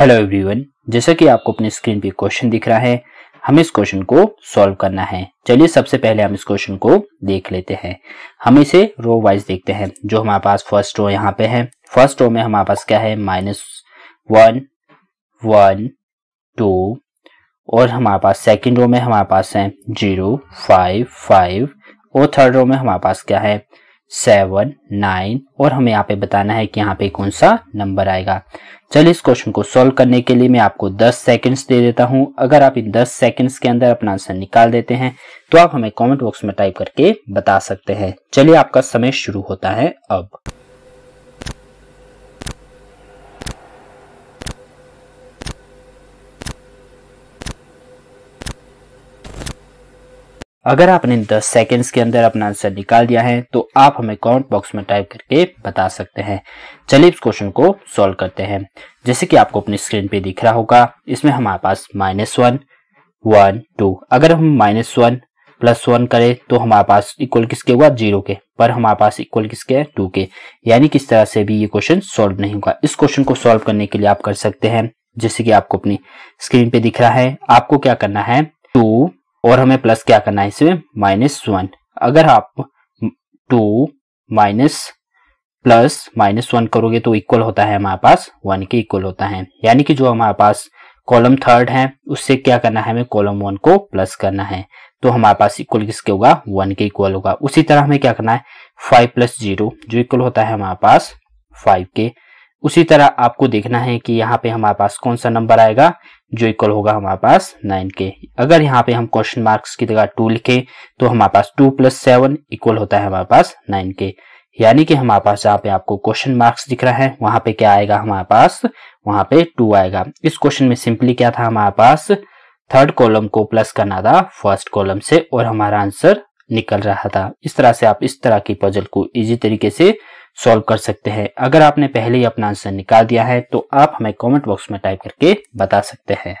hello everyone जैसा कि आपको अपने स्क्रीन पे क्वेश्चन दिख रहा है हमें इस क्वेश्चन को सॉल्व करना है चलिए सबसे पहले हम इस क्वेश्चन को देख लेते हैं हम इसे रो वाइज देखते हैं जो हमारे पास फर्स्ट रो यहाँ पे है फर्स्ट रो में हमारे पास क्या है माइनस वन वन टू और हमारे पास सेकेंड रो में हमारे पास है जीरो फाइव फाइव और थर्ड रो में हमारे पास क्या है सेवन नाइन और हमें यहाँ पे बताना है कि यहाँ पे कौन सा नंबर आएगा चलिए इस क्वेश्चन को सॉल्व करने के लिए मैं आपको 10 सेकंड्स दे देता हूँ अगर आप इन 10 सेकंड्स के अंदर अपना आंसर निकाल देते हैं तो आप हमें कमेंट बॉक्स में टाइप करके बता सकते हैं चलिए आपका समय शुरू होता है अब अगर आपने 10 सेकेंड्स के अंदर अपना आंसर निकाल दिया है तो आप हमें कमेंट बॉक्स में टाइप करके बता सकते हैं चलिए इस क्वेश्चन को सॉल्व करते हैं जैसे कि आपको अपनी स्क्रीन पे दिख रहा होगा इसमें हमारे पास माइनस वन वन टू अगर हम माइनस वन प्लस वन करें तो हमारे पास इक्वल किसके हुआ जीरो के पर हमारे पास इक्वल किसके है टू के यानी किस तरह से भी ये क्वेश्चन सोल्व नहीं होगा इस क्वेश्चन को सोल्व करने के लिए आप कर सकते हैं जैसे कि आपको अपनी स्क्रीन पे दिख रहा है आपको क्या करना है टू और हमें प्लस क्या करना है इसमें माइनस वन अगर आप two minus plus minus one करोगे तो इक्वल होता है हमारे पास वन के इक्वल होता है यानी कि जो हमारे पास कॉलम थर्ड है उससे क्या करना है हमें कॉलम वन को प्लस करना है तो हमारे पास इक्वल किसके होगा वन के इक्वल होगा उसी तरह हमें क्या करना है फाइव प्लस जीरो जो इक्वल होता है हमारे पास फाइव के उसी तरह आपको देखना है कि यहाँ पे हमारे पास कौन सा नंबर आएगा जो इक्वल होगा हमारे पास नाइन के अगर यहाँ पे हम क्वेश्चन मार्क्स की जगह टू लिखें तो हमारे पास टू प्लस सेवन इक्वल होता है हमारे पास नाइन के यानी कि हमारे पास जहाँ पे आपको क्वेश्चन मार्क्स दिख रहा है वहां पे क्या आएगा हमारे पास वहां पे टू आएगा इस क्वेश्चन में सिंपली क्या था हमारे पास थर्ड कॉलम को प्लस करना था फर्स्ट कॉलम से और हमारा आंसर निकल रहा था इस तरह से आप इस तरह की पजल को इजी तरीके से सॉल्व कर सकते हैं अगर आपने पहले ही अपना आंसर निकाल दिया है तो आप हमें कमेंट बॉक्स में टाइप करके बता सकते हैं